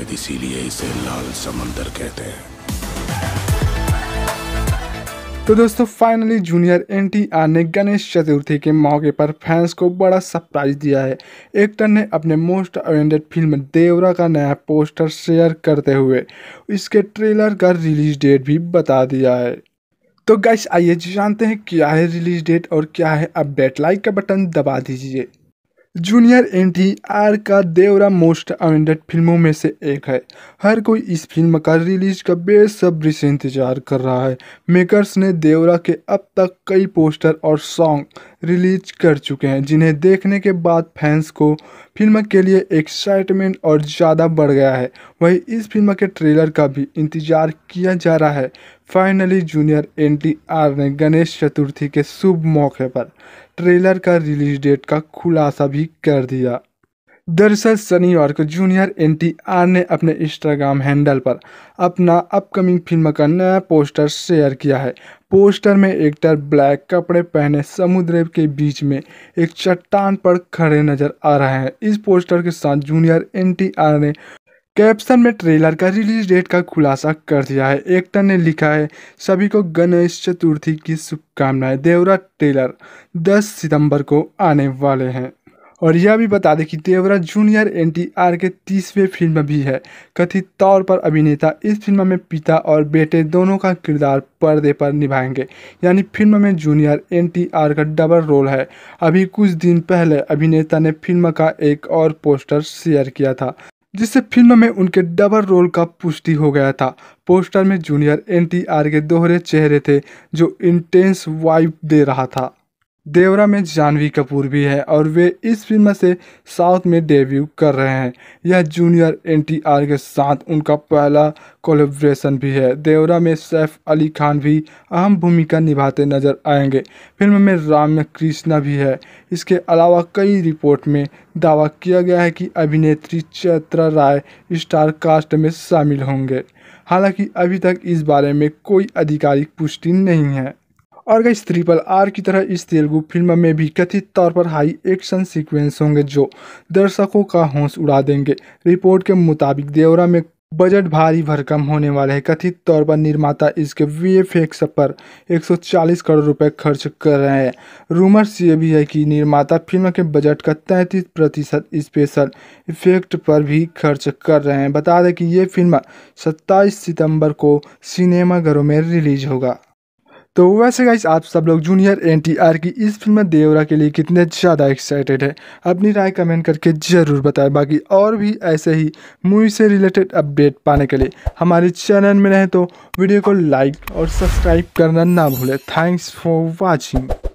शायद इसीलिए इसे लाल समंदर कहते हैं तो दोस्तों फाइनली जूनियर एनटीआर ने गणेश चतुर्थी के मौके पर फैंस को बड़ा सरप्राइज दिया है एक्टर ने अपने मोस्ट अवेंडेड फिल्म देवरा का नया पोस्टर शेयर करते हुए इसके ट्रेलर का रिलीज डेट भी बता दिया है तो गैस आइए जानते हैं क्या है रिलीज डेट और क्या है अपडेट लाइक का बटन दबा दीजिए जूनियर एन टी आर का देवरा मोस्ट अवेंडेड फिल्मों में से एक है हर कोई इस फिल्म का रिलीज का बेसब्री से इंतजार कर रहा है मेकर्स ने देवरा के अब तक कई पोस्टर और सॉन्ग रिलीज कर चुके हैं जिन्हें देखने के बाद फैंस को फिल्म के लिए एक्साइटमेंट और ज़्यादा बढ़ गया है वहीं इस फिल्म के ट्रेलर का भी इंतज़ार किया जा रहा है फाइनली जूनियर एन ने गणेश चतुर्थी के शुभ मौके पर ट्रेलर का रिलीज डेट का खुलासा भी कर दिया दरअसल शनिवार को जूनियर एन ने अपने इंस्टाग्राम हैंडल पर अपना अपकमिंग फिल्म का नया पोस्टर शेयर किया है पोस्टर में एक्टर ब्लैक कपड़े पहने समुद्र के बीच में एक चट्टान पर खड़े नजर आ रहे हैं इस पोस्टर के साथ जूनियर एन ने कैप्शन में ट्रेलर का रिलीज डेट का खुलासा कर दिया है एक्टर ने लिखा है सभी को गणेश चतुर्थी की शुभकामनाएं देवरा ट्रेलर 10 सितंबर को आने वाले हैं और यह भी बता दें कि देवरा जूनियर एनटीआर के तीसवें फिल्म भी है कथित तौर पर अभिनेता इस फिल्म में पिता और बेटे दोनों का किरदार पर्दे पर निभाएंगे यानी फिल्म में जूनियर एनटीआर का डबल रोल है अभी कुछ दिन पहले अभिनेता ने फिल्म का एक और पोस्टर शेयर किया था जिससे फिल्म में उनके डबल रोल का पुष्टि हो गया था पोस्टर में जूनियर एनटीआर के दोहरे चेहरे थे जो इंटेंस वाइब दे रहा था देवरा में जानवी कपूर भी है और वे इस फिल्म से साउथ में डेब्यू कर रहे हैं यह जूनियर एनटीआर के साथ उनका पहला कोलेब्रेशन भी है देवरा में सैफ अली खान भी अहम भूमिका निभाते नजर आएंगे फिल्म में राम कृष्णा भी है इसके अलावा कई रिपोर्ट में दावा किया गया है कि अभिनेत्री चैत्रा राय स्टार कास्ट में शामिल होंगे हालांकि अभी तक इस बारे में कोई आधिकारिक पुष्टि नहीं है और गई ट्रिपल आर की तरह इस तेलुगु फिल्म में भी कथित तौर पर हाई एक्शन सीक्वेंस होंगे जो दर्शकों का होश उड़ा देंगे रिपोर्ट के मुताबिक देवरा में बजट भारी भरकम होने वाले है कथित तौर पर निर्माता इसके वीएफएक्स पर 140 करोड़ रुपए खर्च कर रहे हैं रूमर्स ये भी है कि निर्माता फिल्म के बजट का 33 प्रतिशत स्पेशल इफेक्ट पर भी खर्च कर रहे हैं बता दें कि ये फिल्म 27 सितंबर को सिनेमाघरों में रिलीज होगा तो वैसे गाइस आप सब लोग जूनियर एन की इस फिल्म देवरा के लिए कितने ज़्यादा एक्साइटेड है अपनी राय कमेंट करके ज़रूर बताएं बाकी और भी ऐसे ही मूवी से रिलेटेड अपडेट पाने के लिए हमारे चैनल में रहें तो वीडियो को लाइक और सब्सक्राइब करना ना भूलें थैंक्स फॉर वॉचिंग